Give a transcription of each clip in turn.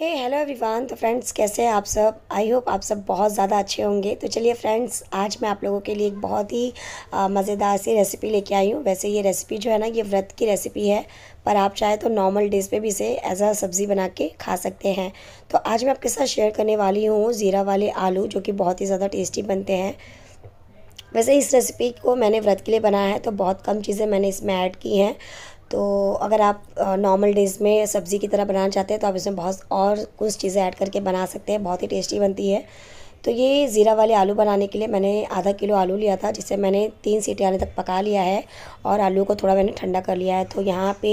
हे hello everyone तो friends कैसे हैं आप सब आई होप आप सब बहुत ज़्यादा अच्छे होंगे तो चलिए फ्रेंड्स आज मैं आप लोगों के लिए एक बहुत ही मज़ेदार सी रेसिपी लेके आई हूँ वैसे ये रेसिपी जो है ना ये व्रत की रेसिपी है पर आप चाहे तो नॉर्मल डेज़ पे भी इसे एज आ सब्ज़ी बना के खा सकते हैं तो आज मैं आपके साथ शेयर करने वाली हूँ ज़ीरा वाले आलू जो कि बहुत ही ज़्यादा टेस्टी बनते हैं वैसे इस रेसिपी को मैंने व्रत के लिए बनाया है तो बहुत कम चीज़ें मैंने इसमें ऐड की हैं तो अगर आप नॉर्मल डेज़ में सब्ज़ी की तरह बनाना चाहते हैं तो आप इसमें बहुत और कुछ चीज़ें ऐड करके बना सकते हैं बहुत ही टेस्टी बनती है तो ये ज़ीरा वाले आलू बनाने के लिए मैंने आधा किलो आलू लिया था जिसे मैंने तीन सीटी आने तक पका लिया है और आलू को थोड़ा मैंने ठंडा कर लिया है तो यहाँ पे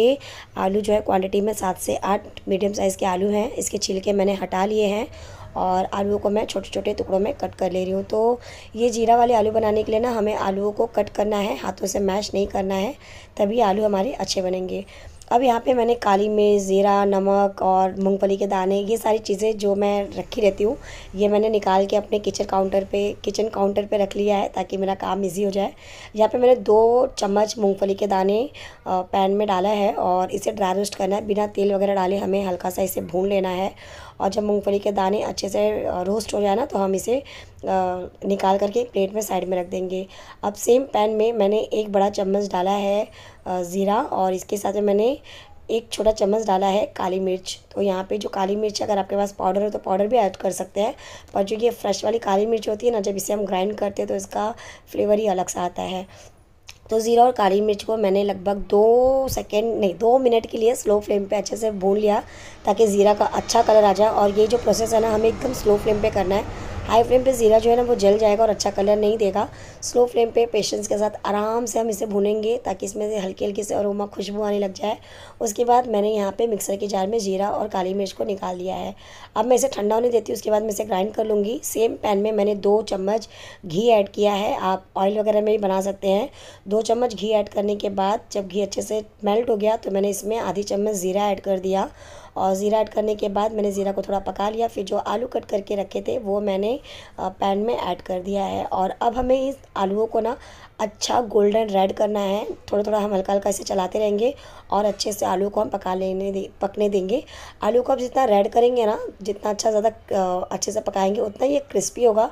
आलू जो है क्वांटिटी में सात से आठ मीडियम साइज़ के आलू हैं इसके छिलके मैंने हटा लिए हैं और आलूओं को मैं छोटे छोटे टुकड़ों में कट कर ले रही हूँ तो ये जीरा वाले आलू बनाने के लिए ना हमें आलूओं को कट करना है हाथों से मैश नहीं करना है तभी आलू हमारे अच्छे बनेंगे अब यहाँ पे मैंने काली मिर्च ज़ीरा नमक और मूंगफली के दाने ये सारी चीज़ें जो मैं रखी रहती हूँ ये मैंने निकाल के अपने किचन काउंटर पे किचन काउंटर पे रख लिया है ताकि मेरा काम इजी हो जाए यहाँ पे मैंने दो चम्मच मूंगफली के दाने पैन में डाला है और इसे ड्राई रोस्ट करना है बिना तेल वगैरह डाले हमें हल्का सा इसे भून लेना है और जब मूँगफली के दाने अच्छे से रोस्ट हो जाए ना तो हम इसे निकाल करके प्लेट में साइड में रख देंगे अब सेम पैन में मैंने एक बड़ा चम्मच डाला है ज़ीरा और इसके साथ में मैंने एक छोटा चम्मच डाला है काली मिर्च तो यहाँ पे जो काली मिर्च अगर आपके पास पाउडर हो तो पाउडर भी ऐड कर सकते हैं पर जो ये फ्रेश वाली काली मिर्च होती है ना जब इसे हम ग्राइंड करते हैं तो इसका फ्लेवर ही अलग सा आता है तो ज़ीरा और काली मिर्च को मैंने लगभग दो सेकेंड नहीं दो मिनट के लिए स्लो फ्लेम पर अच्छे से भून लिया ताकि ज़ीरा का अच्छा कलर आ जाए और ये जो प्रोसेस है ना हमें एकदम स्लो फ्लेम पर करना है हाई फ्लेम पे ज़ीरा जो है ना वो जल जाएगा और अच्छा कलर नहीं देगा स्लो फ्लेम पे पेशेंस के साथ आराम से हम इसे भुनेंगे ताकि इसमें से हल्की हल्की से अरोमा खुशबू आने लग जाए उसके बाद मैंने यहाँ पे मिक्सर के जार में जीरा और काली मिर्च को निकाल लिया है अब मैं इसे ठंडा होने देती हूँ उसके बाद मैं इसे ग्राइंड कर लूँगी सेम पैन में मैंने दो चम्मच घी ऐड किया है आप ऑयल वगैरह में भी बना सकते हैं दो चम्मच घी ऐड करने के बाद जब घी अच्छे से मेल्ट हो गया तो मैंने इसमें आधी चम्मच ज़ीरा ऐड कर दिया और ज़ीरा ऐड करने के बाद मैंने ज़ीरा को थोड़ा पका लिया फिर जो आलू कट करके रखे थे वो मैंने पैन में ऐड कर दिया है और अब हमें इस आलूओं को ना अच्छा गोल्डन रेड करना है थोड़ा थोड़ा हम हल्का हल्का इसे चलाते रहेंगे और अच्छे से आलू को हम पका लेने दे पकने देंगे आलू को आप जितना रेड करेंगे ना जितना अच्छा ज़्यादा अच्छे से पकाएंगे उतना ये क्रिस्पी होगा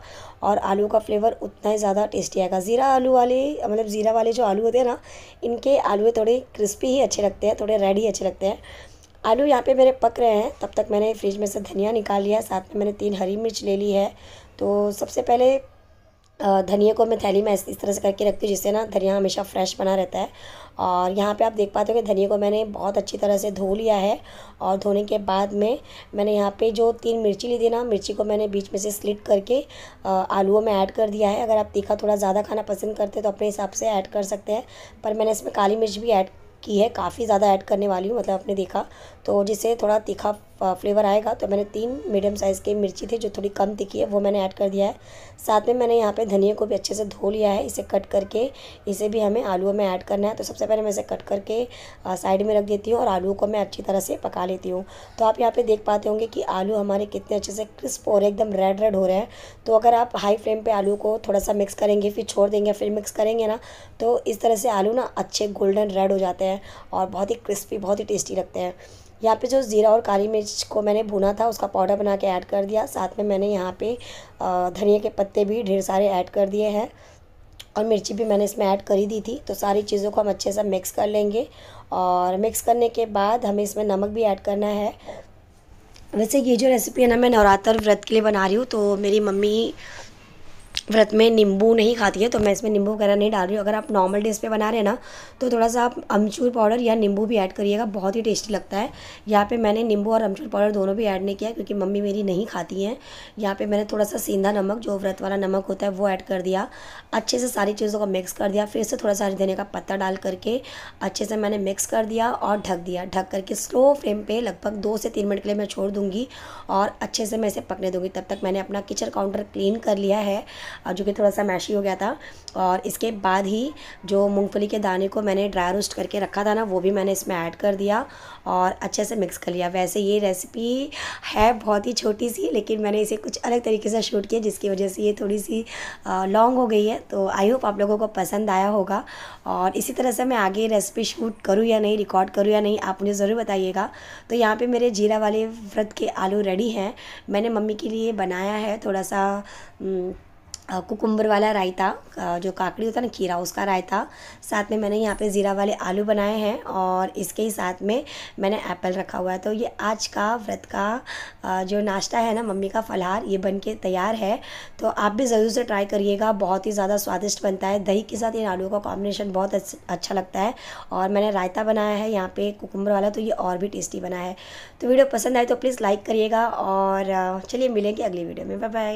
और आलू का फ्लेवर उतना ही ज़्यादा टेस्टी आएगा ज़ीरा आलू वाले मतलब ज़ीरा वाले जो आलू होते हैं ना इनके आलू थोड़े क्रिस्पी ही अच्छे लगते हैं थोड़े रेड ही अच्छे लगते हैं आलू यहाँ पे मेरे पक रहे हैं तब तक मैंने फ्रिज में से धनिया निकाल लिया है साथ में मैंने तीन हरी मिर्च ले ली है तो सबसे पहले धनिया को मैं थैली में इस तरह से करके रखती हूँ जिससे ना धनिया हमेशा फ्रेश बना रहता है और यहाँ पे आप देख पाते हो कि धनिया को मैंने बहुत अच्छी तरह से धो लिया है और धोने के बाद में मैंने यहाँ पे जो तीन मिर्ची ली थी ना मिर्ची को मैंने बीच में से स्लिट करके आलूओं में ऐड कर दिया है अगर आप तीखा थोड़ा ज़्यादा खाना पसंद करते हैं तो अपने हिसाब से ऐड कर सकते हैं पर मैंने इसमें काली मिर्च भी ऐड की है काफ़ी ज़्यादा ऐड करने वाली हूँ मतलब आपने देखा तो जिससे थोड़ा तीखा फ्लेवर आएगा तो मैंने तीन मीडियम साइज़ की मिर्ची थी जो थोड़ी कम तीखी है वो मैंने ऐड कर दिया है साथ में मैंने यहाँ पे धनिया को भी अच्छे से धो लिया है इसे कट करके इसे भी हमें आलूओं में ऐड करना है तो सबसे पहले मैं इसे कट करके साइड में रख देती हूँ और आलू को मैं अच्छी तरह से पका लेती हूँ तो आप यहाँ पर देख पाते होंगे कि आलू हमारे कितने अच्छे से क्रिस्प हो रहे एकदम रेड रेड हो रहे हैं तो अगर आप हाई फ्लेम पर आलू को थोड़ा सा मिक्स करेंगे फिर छोड़ देंगे फिर मिक्स करेंगे ना तो इस तरह से आलू ना अच्छे गोल्डन रेड हो जाते हैं लगते हैं और बहुत ही क्रिस्पी बहुत ही टेस्टी लगते हैं यहाँ पे जो ज़ीरा और काली मिर्च को मैंने भुना था उसका पाउडर बना के ऐड कर दिया साथ में मैंने यहाँ पे धनिया के पत्ते भी ढेर सारे ऐड कर दिए हैं और मिर्ची भी मैंने इसमें ऐड कर ही दी थी तो सारी चीज़ों को हम अच्छे से मिक्स कर लेंगे और मिक्स करने के बाद हमें इसमें नमक भी ऐड करना है वैसे ये जो रेसिपी है ना मैं नवरात्र व्रत के लिए बना रही हूँ तो मेरी मम्मी व्रत में नींबू नहीं खाती है तो मैं इसमें नींबू वगैरह नहीं डाल रही हूँ अगर आप नॉर्मल डेज पे बना रहे हैं ना तो थोड़ा सा आप अमचूर पाउडर या नींबू भी ऐड करिएगा बहुत ही टेस्टी लगता है यहाँ पे मैंने नींबू और अमचूर पाउडर दोनों भी ऐड नहीं किया क्योंकि मम्मी मेरी नहीं खाती हैं यहाँ पर मैंने थोड़ा सा सीधा नमक जो व्रत वाला नमक होता है वो ऐड कर दिया अच्छे से सारी चीज़ों को मिक्स कर दिया फिर से थोड़ा सा धनिया का पत्ता डाल करके अच्छे से मैंने मिक्स कर दिया और ढक दिया ढक करके स्लो फ्लेम पर लगभग दो से तीन मिनट के लिए मैं छोड़ दूँगी और अच्छे से मैं इसे पकने दूँगी तब तक मैंने अपना किचन काउंटर क्लीन कर लिया है और जो कि थोड़ा सा मैशी हो गया था और इसके बाद ही जो मूँगफली के दाने को मैंने ड्राई रोस्ट करके रखा था ना वो भी मैंने इसमें ऐड कर दिया और अच्छे से मिक्स कर लिया वैसे ये रेसिपी है बहुत ही छोटी सी लेकिन मैंने इसे कुछ अलग तरीके से शूट किया जिसकी वजह से ये थोड़ी सी लॉन्ग हो गई है तो आई होप आप लोगों को पसंद आया होगा और इसी तरह से मैं आगे रेसिपी शूट करूँ या नहीं रिकॉर्ड करूँ या नहीं आप मुझे ज़रूर बताइएगा तो यहाँ पर मेरे जीरा वाले व्रत के आलू रेडी हैं मैंने मम्मी के लिए बनाया है थोड़ा सा कुकुम्बर वाला रायता जो काकड़ी होता है ना खीरा उसका रायता साथ में मैंने यहाँ पे ज़ीरा वाले आलू बनाए हैं और इसके ही साथ में मैंने एप्पल रखा हुआ है तो ये आज का व्रत का जो नाश्ता है ना मम्मी का फलहार ये बन के तैयार है तो आप भी ज़रूर से ट्राई करिएगा बहुत ही ज़्यादा स्वादिष्ट बनता है दही के साथ इन आलू का कॉम्बिनेशन बहुत अच्छा लगता है और मैंने रायता बनाया है यहाँ पर कुकुम्बर वाला तो ये और भी टेस्टी बना है तो वीडियो पसंद आए तो प्लीज़ लाइक करिएगा और चलिए मिलेंगे अगली वीडियो में बाय बाय